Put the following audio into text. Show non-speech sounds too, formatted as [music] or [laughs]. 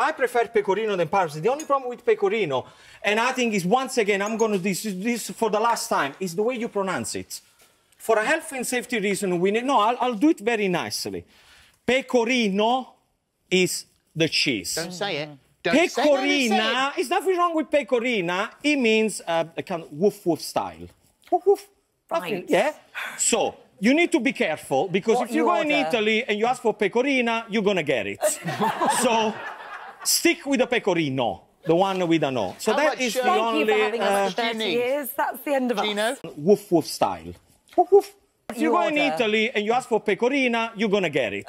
I prefer pecorino than parmesan. The only problem with pecorino, and I think is once again, I'm going to this this for the last time, is the way you pronounce it. For a health and safety reason, we need, no, I'll, I'll do it very nicely. Pecorino is the cheese. Don't say it. Don't pecorina, is nothing wrong with pecorina. It means uh, a kind of woof woof style. Woof woof. Right. Yeah. So you need to be careful because what if you, you go order? in Italy and you ask for pecorina, you're gonna get it. [laughs] so Stick with the pecorino. The one with an no. So How that is uh, the Thank only. Thank you for having us for uh, That's the end of Gino? us. Woof woof style. Woof woof. If you, you go order. in Italy and you ask for pecorina, you're gonna get it.